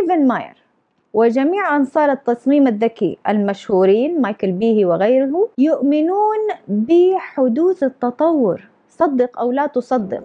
ستيفن ماير وجميع أنصار التصميم الذكي المشهورين مايكل بيهي وغيره يؤمنون بحدوث التطور صدق أو لا تصدق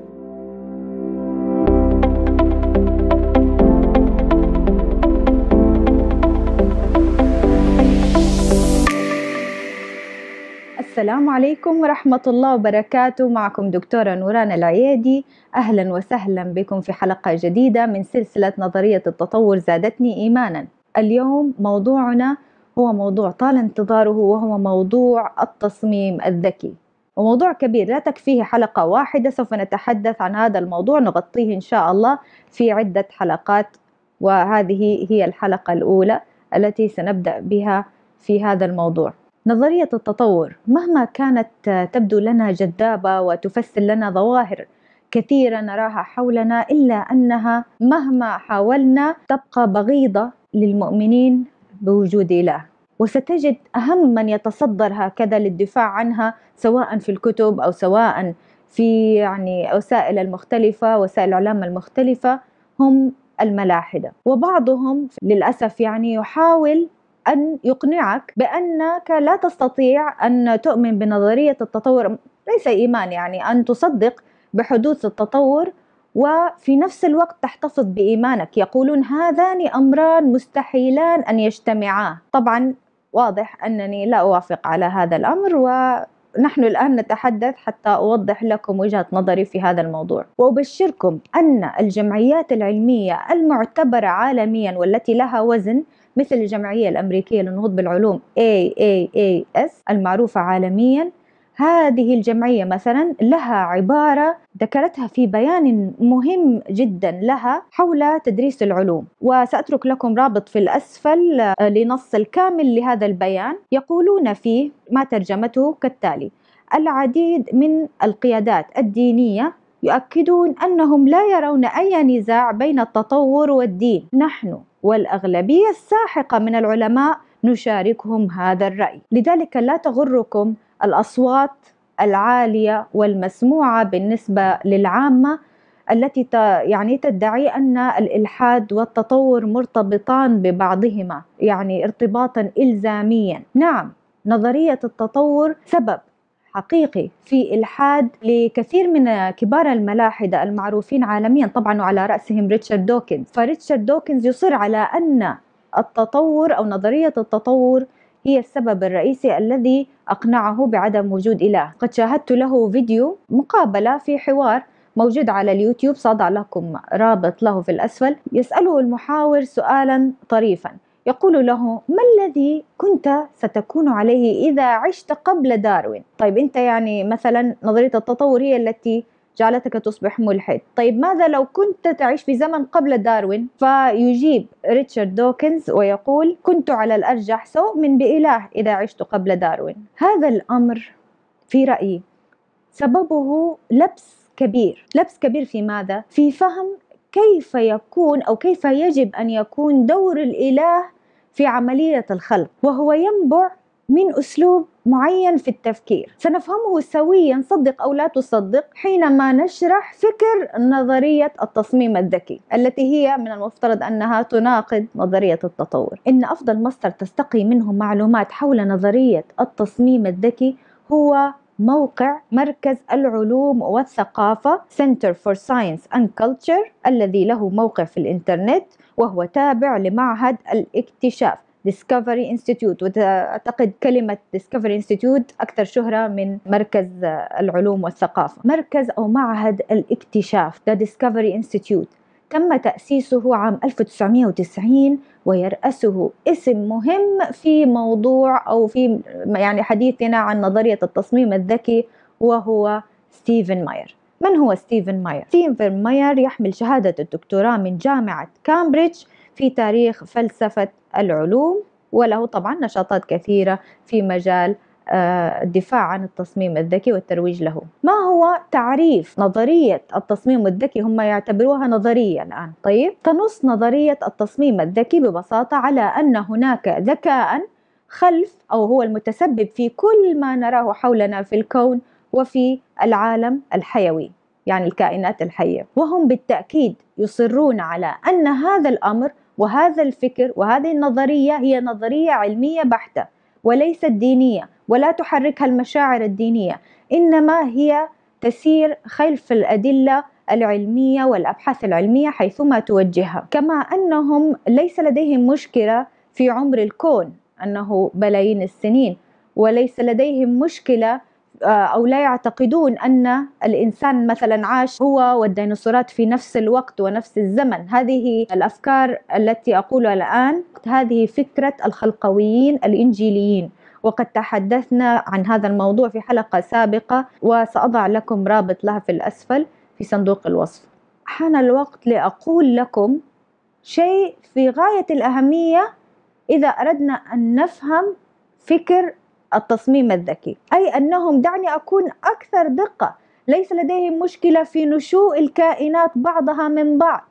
السلام عليكم ورحمة الله وبركاته معكم دكتورة نوران العيادي أهلا وسهلا بكم في حلقة جديدة من سلسلة نظرية التطور زادتني إيمانا اليوم موضوعنا هو موضوع طال انتظاره وهو موضوع التصميم الذكي وموضوع كبير لا تكفيه حلقة واحدة سوف نتحدث عن هذا الموضوع نغطيه إن شاء الله في عدة حلقات وهذه هي الحلقة الأولى التي سنبدأ بها في هذا الموضوع نظرية التطور مهما كانت آه، تبدو لنا جذابة وتفسر لنا ظواهر كثيرة نراها حولنا إلا أنها مهما حاولنا تبقى بغيضة للمؤمنين بوجود إله وستجد أهم من يتصدر هكذا للدفاع عنها سواء في الكتب أو سواء في يعني وسائل المختلفة وسائل الإعلام المختلفة هم الملاحدة وبعضهم للأسف يعني يحاول أن يقنعك بأنك لا تستطيع أن تؤمن بنظرية التطور ليس إيمان يعني أن تصدق بحدوث التطور وفي نفس الوقت تحتفظ بإيمانك يقولون هذان أمران مستحيلان أن يجتمعا طبعا واضح أنني لا أوافق على هذا الأمر ونحن الآن نتحدث حتى أوضح لكم وجهة نظري في هذا الموضوع وأبشركم أن الجمعيات العلمية المعتبرة عالميا والتي لها وزن مثل الجمعية الأمريكية للنهوض بالعلوم AAAS المعروفة عالميا هذه الجمعية مثلا لها عبارة ذكرتها في بيان مهم جدا لها حول تدريس العلوم وسأترك لكم رابط في الأسفل آه، لنص الكامل لهذا البيان يقولون فيه ما ترجمته كالتالي العديد من القيادات الدينية يؤكدون أنهم لا يرون أي نزاع بين التطور والدين نحن والأغلبية الساحقة من العلماء نشاركهم هذا الرأي لذلك لا تغركم الأصوات العالية والمسموعة بالنسبة للعامة التي يعني تدعي ان الالحاد والتطور مرتبطان ببعضهما يعني ارتباطا الزاميا نعم نظريه التطور سبب حقيقي في إلحاد لكثير من كبار الملاحدة المعروفين عالميا طبعا وعلى رأسهم ريتشارد دوكنز فريتشارد دوكنز يصر على أن التطور أو نظرية التطور هي السبب الرئيسي الذي أقنعه بعدم وجود إله قد شاهدت له فيديو مقابلة في حوار موجود على اليوتيوب سأضع لكم رابط له في الأسفل يسأله المحاور سؤالا طريفا يقول له ما الذي كنت ستكون عليه إذا عشت قبل داروين طيب أنت يعني مثلا نظرية التطور هي التي جعلتك تصبح ملحد طيب ماذا لو كنت تعيش في زمن قبل داروين فيجيب ريتشارد دوكنز ويقول كنت على الأرجح سوء من بإله إذا عشت قبل داروين هذا الأمر في رأيي سببه لبس كبير لبس كبير في ماذا؟ في فهم كيف يكون أو كيف يجب أن يكون دور الإله في عملية الخلق وهو ينبع من أسلوب معين في التفكير سنفهمه سويا صدق أو لا تصدق حينما نشرح فكر نظرية التصميم الذكي التي هي من المفترض أنها تناقض نظرية التطور إن أفضل مصدر تستقي منه معلومات حول نظرية التصميم الذكي هو موقع مركز العلوم والثقافة Center for Science and Culture الذي له موقع في الإنترنت وهو تابع لمعهد الاكتشاف ديسكفري انستيتيوت وأعتقد كلمة ديسكفري انستيتيوت أكثر شهرة من مركز العلوم والثقافة مركز أو معهد الاكتشاف The ديسكفري انستيتيوت تم تأسيسه عام 1990 ويرأسه اسم مهم في موضوع أو في يعني حديثنا عن نظرية التصميم الذكي وهو ستيفن ماير من هو ستيفن ماير؟ ستيفن ماير يحمل شهادة الدكتوراه من جامعة كامبريدج في تاريخ فلسفة العلوم وله طبعا نشاطات كثيرة في مجال آه، الدفاع عن التصميم الذكي والترويج له ما هو تعريف نظرية التصميم الذكي هم يعتبروها نظرية الآن طيب تنص نظرية التصميم الذكي ببساطة على أن هناك ذكاء خلف أو هو المتسبب في كل ما نراه حولنا في الكون وفي العالم الحيوي يعني الكائنات الحية وهم بالتأكيد يصرون على أن هذا الأمر وهذا الفكر وهذه النظرية هي نظرية علمية بحتة وليست دينية ولا تحركها المشاعر الدينية إنما هي تسير خلف الأدلة العلمية والأبحاث العلمية حيثما توجهها كما أنهم ليس لديهم مشكلة في عمر الكون أنه بلايين السنين وليس لديهم مشكلة آه، أو لا يعتقدون أن الإنسان مثلا عاش هو والديناصورات في نفس الوقت ونفس الزمن هذه الأفكار التي أقولها الآن هذه فكرة الخلقويين الإنجيليين وقد تحدثنا عن هذا الموضوع في حلقة سابقة وسأضع لكم رابط لها في الأسفل في صندوق الوصف حان الوقت لأقول لكم شيء في غاية الأهمية إذا أردنا أن نفهم فكر التصميم الذكي أي أنهم دعني أكون أكثر دقة ليس لديهم مشكلة في نشوء الكائنات بعضها من بعض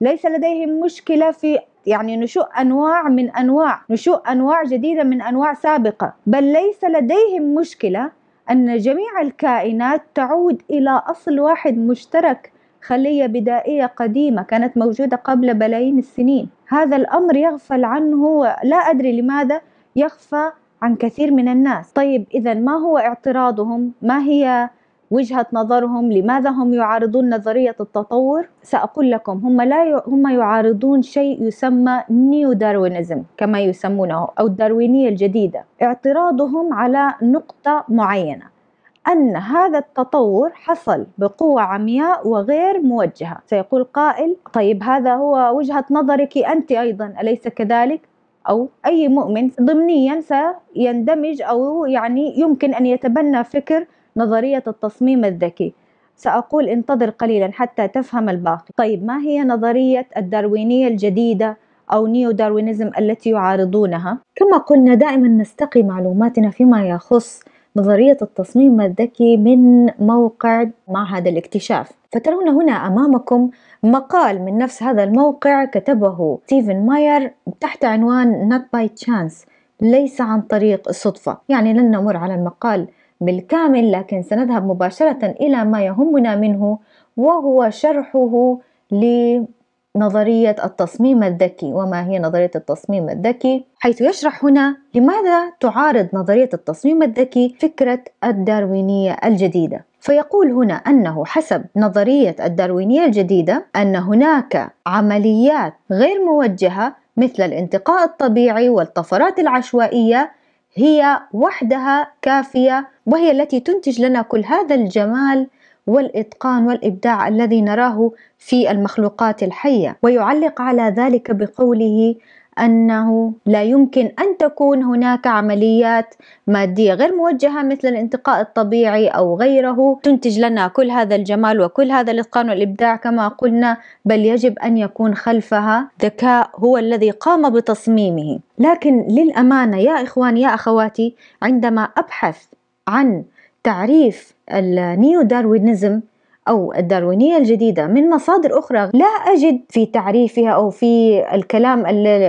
ليس لديهم مشكلة في يعني نشوء أنواع من أنواع نشوء أنواع جديدة من أنواع سابقة بل ليس لديهم مشكلة أن جميع الكائنات تعود إلى أصل واحد مشترك خلية بدائية قديمة كانت موجودة قبل بلايين السنين هذا الأمر يغفل عنه لا أدري لماذا يخفى عن كثير من الناس طيب إذا ما هو اعتراضهم ما هي وجهة نظرهم لماذا هم يعارضون نظرية التطور سأقول لكم هم لا ي... هم يعارضون شيء يسمى نيو داروينزم كما يسمونه أو الداروينية الجديدة اعتراضهم على نقطة معينة أن هذا التطور حصل بقوة عمياء وغير موجهة سيقول قائل طيب هذا هو وجهة نظرك أنت أيضا أليس كذلك؟ أو أي مؤمن ضمنيا سيندمج أو يعني يمكن أن يتبنى فكر نظرية التصميم الذكي سأقول انتظر قليلا حتى تفهم الباقي طيب ما هي نظرية الداروينية الجديدة أو نيو داروينزم التي يعارضونها؟ كما قلنا دائما نستقي معلوماتنا فيما يخص نظرية التصميم الذكي من موقع معهد الاكتشاف فترون هنا أمامكم مقال من نفس هذا الموقع كتبه ستيفن ماير تحت عنوان Not by Chance ليس عن طريق الصدفة يعني لن نمر على المقال بالكامل لكن سنذهب مباشرة إلى ما يهمنا منه وهو شرحه نظرية التصميم الذكي وما هي نظرية التصميم الذكي حيث يشرح هنا لماذا تعارض نظرية التصميم الذكي فكرة الداروينية الجديدة فيقول هنا أنه حسب نظرية الداروينية الجديدة أن هناك عمليات غير موجهة مثل الانتقاء الطبيعي والطفرات العشوائية هي وحدها كافية وهي التي تنتج لنا كل هذا الجمال والإتقان والإبداع الذي نراه في المخلوقات الحية ويعلق على ذلك بقوله أنه لا يمكن أن تكون هناك عمليات مادية غير موجهة مثل الانتقاء الطبيعي أو غيره تنتج لنا كل هذا الجمال وكل هذا الإتقان والإبداع كما قلنا بل يجب أن يكون خلفها ذكاء هو الذي قام بتصميمه لكن للأمانة يا إخواني يا أخواتي عندما أبحث عن تعريف النيو داروينزم أو الداروينية الجديدة من مصادر أخرى لا أجد في تعريفها أو في الكلام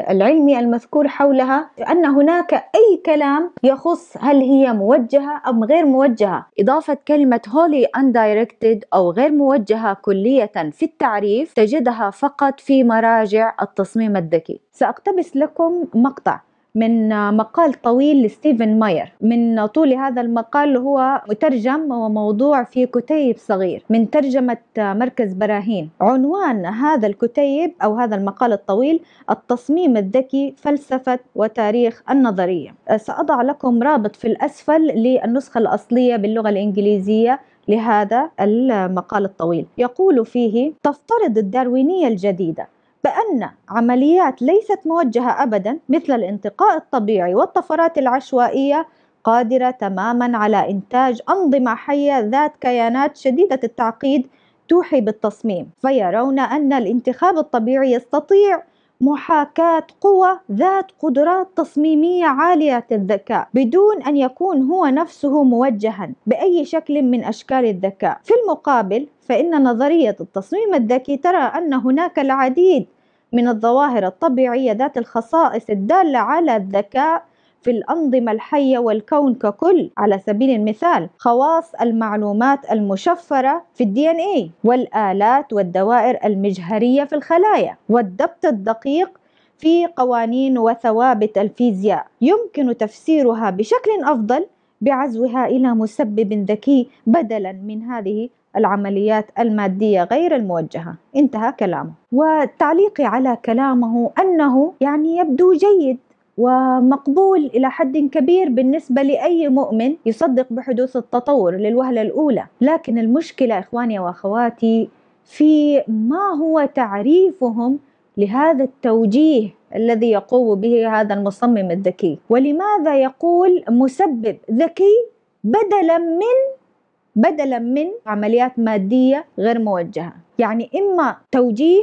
العلمي المذكور حولها أن هناك أي كلام يخص هل هي موجهة أم غير موجهة إضافة كلمة wholly undirected أو غير موجهة كلية في التعريف تجدها فقط في مراجع التصميم الذكي سأقتبس لكم مقطع من مقال طويل لستيفن ماير من طول هذا المقال هو مترجم وموضوع في كتيب صغير من ترجمة مركز براهين عنوان هذا الكتيب أو هذا المقال الطويل التصميم الذكي فلسفة وتاريخ النظرية سأضع لكم رابط في الأسفل للنسخة الأصلية باللغة الإنجليزية لهذا المقال الطويل يقول فيه تفترض الداروينية الجديدة بأن عمليات ليست موجهة أبدا مثل الانتقاء الطبيعي والطفرات العشوائية قادرة تماما على إنتاج أنظمة حية ذات كيانات شديدة التعقيد توحي بالتصميم فيرون أن الانتخاب الطبيعي يستطيع محاكاة قوى ذات قدرات تصميمية عالية الذكاء بدون أن يكون هو نفسه موجها بأي شكل من أشكال الذكاء في المقابل فإن نظرية التصميم الذكي ترى أن هناك العديد من الظواهر الطبيعية ذات الخصائص الدالة على الذكاء في الأنظمة الحية والكون ككل على سبيل المثال خواص المعلومات المشفرة في الدي ان اي والآلات والدوائر المجهرية في الخلايا والضبط الدقيق في قوانين وثوابت الفيزياء يمكن تفسيرها بشكل أفضل بعزوها إلى مسبب ذكي بدلا من هذه العمليات المادية غير الموجهة انتهى كلامه وتعليقي على كلامه أنه يعني يبدو جيد ومقبول إلى حد كبير بالنسبة لأي مؤمن يصدق بحدوث التطور للوهلة الأولى لكن المشكلة إخواني وأخواتي في ما هو تعريفهم لهذا التوجيه الذي يقوم به هذا المصمم الذكي ولماذا يقول مسبب ذكي بدلا من بدلا من عمليات مادية غير موجهة يعني إما توجيه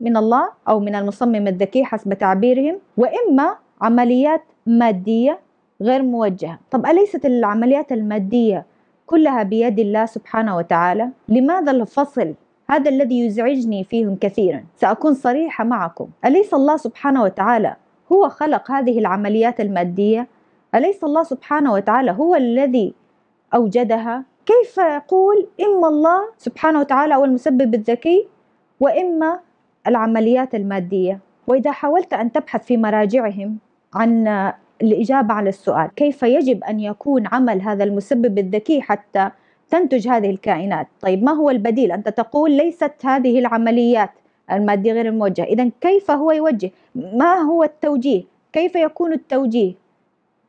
من الله أو من المصمم الذكي حسب تعبيرهم وإما عمليات مادية غير موجهة طب أليست العمليات المادية كلها بيد الله سبحانه وتعالى لماذا الفصل هذا الذي يزعجني فيهم كثيرا سأكون صريحة معكم أليس الله سبحانه وتعالى هو خلق هذه العمليات المادية أليس الله سبحانه وتعالى هو الذي أوجدها كيف يقول إما الله سبحانه وتعالى هو المسبب الذكي وإما العمليات المادية وإذا حاولت أن تبحث في مراجعهم عن الإجابة على السؤال كيف يجب أن يكون عمل هذا المسبب الذكي حتى تنتج هذه الكائنات طيب ما هو البديل أنت تقول ليست هذه العمليات المادية غير الموجهة إذا كيف هو يوجه ما هو التوجيه كيف يكون التوجيه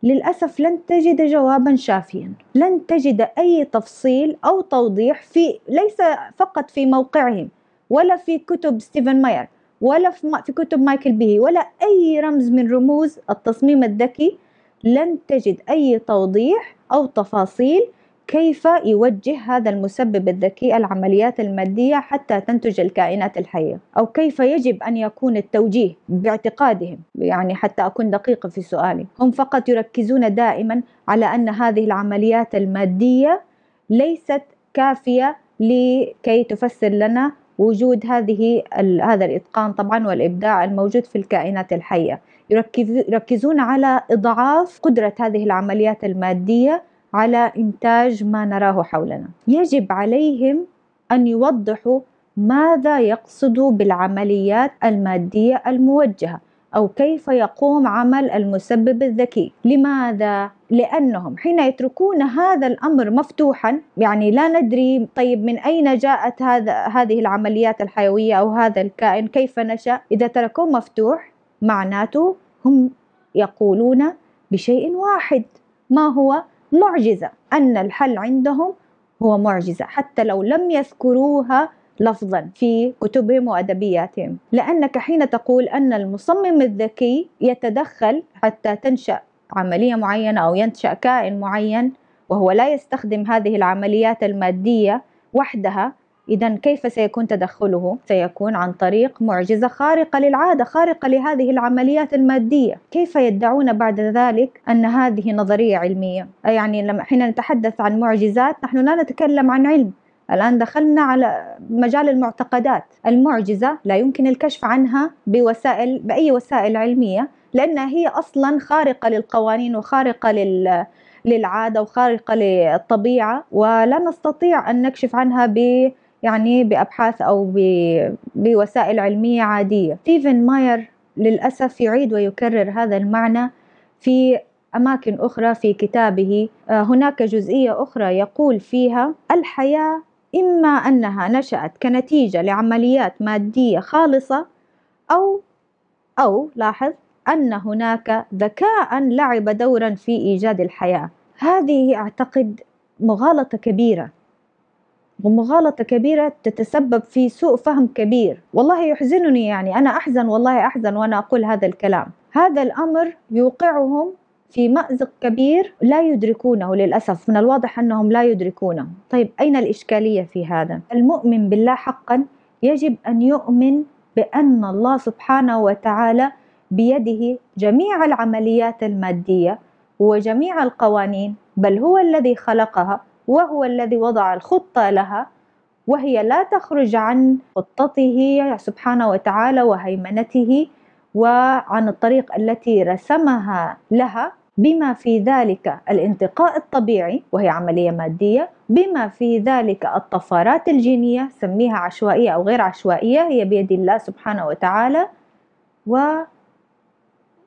للأسف لن تجد جوابا شافيا لن تجد أي تفصيل أو توضيح في ليس فقط في موقعهم ولا في كتب ستيفن ماير ولا في كتب مايكل بيهي ولا أي رمز من رموز التصميم الذكي لن تجد أي توضيح أو تفاصيل كيف يوجه هذا المسبب الذكي العمليات المادية حتى تنتج الكائنات الحية أو كيف يجب أن يكون التوجيه باعتقادهم يعني حتى أكون دقيقة في سؤالي هم فقط يركزون دائما على أن هذه العمليات المادية ليست كافية لكي تفسر لنا وجود هذه هذا الإتقان طبعا والإبداع الموجود في الكائنات الحية يركزون على إضعاف قدرة هذه العمليات المادية على إنتاج ما نراه حولنا يجب عليهم أن يوضحوا ماذا يقصدوا بالعمليات المادية الموجهة أو كيف يقوم عمل المسبب الذكي لماذا؟ لأنهم حين يتركون هذا الأمر مفتوحا يعني لا ندري طيب من أين جاءت هذا هذه العمليات الحيوية أو هذا الكائن كيف نشأ إذا تركوه مفتوح معناته هم يقولون بشيء واحد ما هو معجزة أن الحل عندهم هو معجزة حتى لو لم يذكروها لفظا في كتبهم وادبياتهم لانك حين تقول ان المصمم الذكي يتدخل حتى تنشا عمليه معينه او ينشا كائن معين وهو لا يستخدم هذه العمليات الماديه وحدها اذا كيف سيكون تدخله سيكون عن طريق معجزه خارقه للعاده خارقه لهذه العمليات الماديه كيف يدعون بعد ذلك ان هذه نظريه علميه يعني لما حين نتحدث عن معجزات نحن لا نتكلم عن علم الآن دخلنا على مجال المعتقدات المعجزة لا يمكن الكشف عنها بوسائل بأي وسائل علمية لأنها هي أصلا خارقة للقوانين وخارقة لل للعادة وخارقة للطبيعة ولا نستطيع أن نكشف عنها ب يعني بأبحاث أو ب... بوسائل علمية عادية ستيفن ماير للأسف يعيد ويكرر هذا المعنى في أماكن أخرى في كتابه آه، هناك جزئية أخرى يقول فيها الحياة إما أنها نشأت كنتيجة لعمليات مادية خالصة أو أو لاحظ أن هناك ذكاء لعب دورا في إيجاد الحياة هذه أعتقد مغالطة كبيرة ومغالطة كبيرة تتسبب في سوء فهم كبير والله يحزنني يعني أنا أحزن والله أحزن وأنا أقول هذا الكلام هذا الأمر يوقعهم في مأزق كبير لا يدركونه للأسف من الواضح أنهم لا يدركونه طيب أين الإشكالية في هذا؟ المؤمن بالله حقا يجب أن يؤمن بأن الله سبحانه وتعالى بيده جميع العمليات المادية وجميع القوانين بل هو الذي خلقها وهو الذي وضع الخطة لها وهي لا تخرج عن خطته سبحانه وتعالى وهيمنته وعن الطريق التي رسمها لها بما في ذلك الانتقاء الطبيعي وهي عملية مادية بما في ذلك الطفرات الجينية سميها عشوائية أو غير عشوائية هي بيد الله سبحانه وتعالى و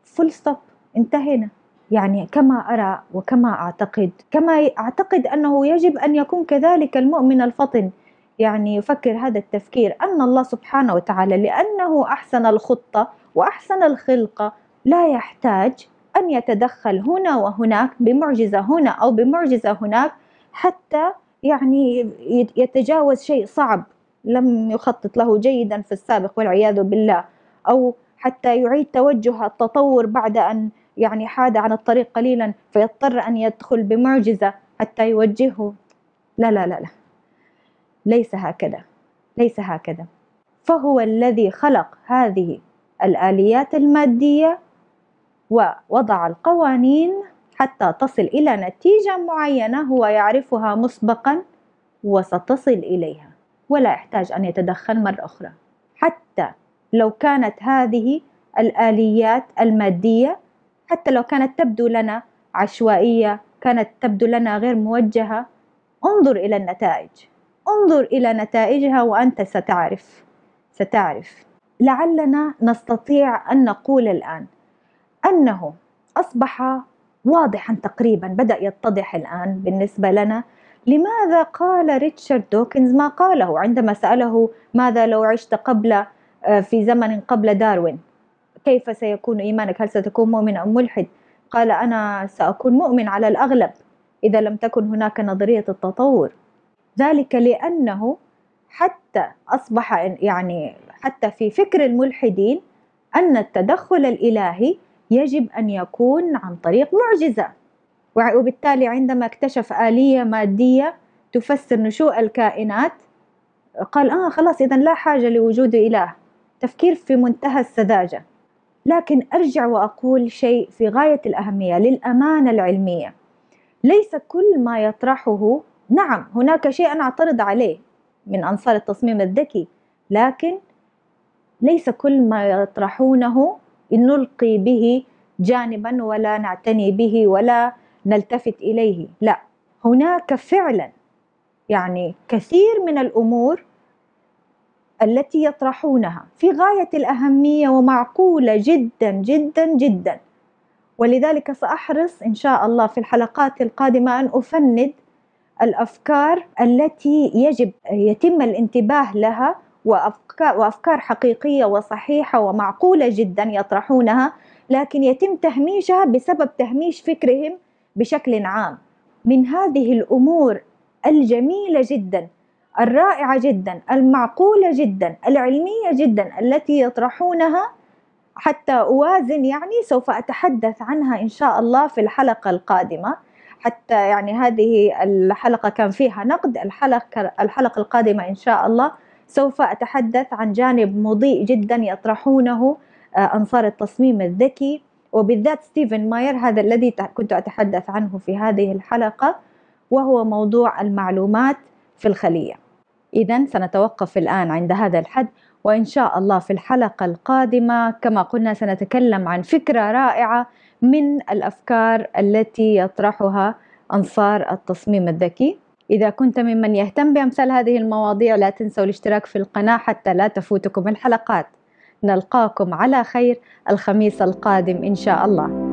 فول ستوب انتهينا يعني كما أرى وكما أعتقد كما أعتقد أنه يجب أن يكون كذلك المؤمن الفطن يعني يفكر هذا التفكير أن الله سبحانه وتعالى لأنه أحسن الخطة وأحسن الخلقة لا يحتاج أن يتدخل هنا وهناك بمعجزة هنا أو بمعجزة هناك حتى يعني يتجاوز شيء صعب لم يخطط له جيدا في السابق والعياذ بالله أو حتى يعيد توجه التطور بعد أن يعني حاد عن الطريق قليلا فيضطر أن يدخل بمعجزة حتى يوجهه لا لا لا لا ليس هكذا ليس هكذا فهو الذي خلق هذه الآليات المادية ووضع القوانين حتى تصل إلى نتيجة معينة هو يعرفها مسبقا وستصل إليها ولا يحتاج أن يتدخل مرة أخرى حتى لو كانت هذه الآليات المادية حتى لو كانت تبدو لنا عشوائية كانت تبدو لنا غير موجهة انظر إلى النتائج انظر إلى نتائجها وأنت ستعرف ستعرف لعلنا نستطيع أن نقول الآن أنه أصبح واضحا تقريبا بدأ يتضح الآن بالنسبة لنا لماذا قال ريتشارد دوكنز ما قاله عندما سأله ماذا لو عشت قبل آه، في زمن قبل داروين كيف سيكون إيمانك هل ستكون مؤمن أم ملحد قال أنا سأكون مؤمن على الأغلب إذا لم تكن هناك نظرية التطور ذلك لأنه حتى أصبح يعني حتى في فكر الملحدين أن التدخل الإلهي يجب أن يكون عن طريق معجزة وبالتالي عندما اكتشف آلية مادية تفسر نشوء الكائنات قال آه خلاص إذا لا حاجة لوجود إله تفكير في منتهى السذاجة لكن أرجع وأقول شيء في غاية الأهمية للأمانة العلمية ليس كل ما يطرحه نعم هناك شيء أنا أعترض عليه من أنصار التصميم الذكي لكن ليس كل ما يطرحونه نلقي به جانبا ولا نعتني به ولا نلتفت اليه لا هناك فعلا يعني كثير من الامور التي يطرحونها في غايه الاهميه ومعقوله جدا جدا جدا ولذلك ساحرص ان شاء الله في الحلقات القادمه ان افند الافكار التي يجب يتم الانتباه لها وأفكار, حقيقية وصحيحة ومعقولة جدا يطرحونها لكن يتم تهميشها بسبب تهميش فكرهم بشكل عام من هذه الأمور الجميلة جدا الرائعة جدا المعقولة جدا العلمية جدا التي يطرحونها حتى أوازن يعني سوف أتحدث عنها إن شاء الله في الحلقة القادمة حتى يعني هذه الحلقة كان فيها نقد الحلقة, الحلقة القادمة إن شاء الله سوف أتحدث عن جانب مضيء جدا يطرحونه آه، أنصار التصميم الذكي وبالذات ستيفن ماير هذا الذي كنت أتحدث عنه في هذه الحلقة وهو موضوع المعلومات في الخلية إذا سنتوقف الآن عند هذا الحد وإن شاء الله في الحلقة القادمة كما قلنا سنتكلم عن فكرة رائعة من الأفكار التي يطرحها أنصار التصميم الذكي إذا كنت ممن يهتم بأمثال هذه المواضيع لا تنسوا الاشتراك في القناة حتى لا تفوتكم الحلقات نلقاكم على خير الخميس القادم إن شاء الله